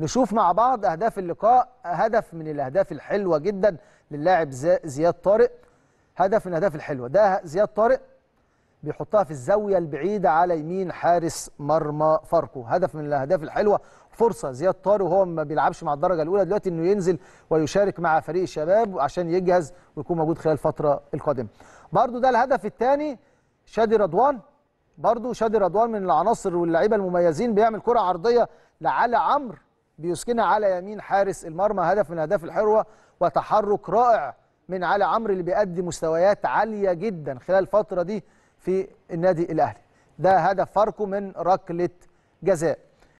نشوف مع بعض أهداف اللقاء هدف من الأهداف الحلوة جدا للاعب زياد طارق هدف من الأهداف الحلوة ده زياد طارق بيحطها في الزاوية البعيدة على يمين حارس مرمى فاركو هدف من الأهداف الحلوة فرصة زياد طارق وهو ما بيلعبش مع الدرجة الأولى دلوقتي إنه ينزل ويشارك مع فريق الشباب عشان يجهز ويكون موجود خلال الفترة القادمة برضو ده الهدف الثاني شادي رضوان برضو شادي رضوان من العناصر واللعيبة المميزين بيعمل كرة عرضية لعلى عمرو بيسكنها على يمين حارس المرمى هدف من اهداف الحروه وتحرك رائع من علي عمرو اللي بيأدي مستويات عاليه جدا خلال الفتره دي في النادي الاهلي ده هدف فاركو من ركله جزاء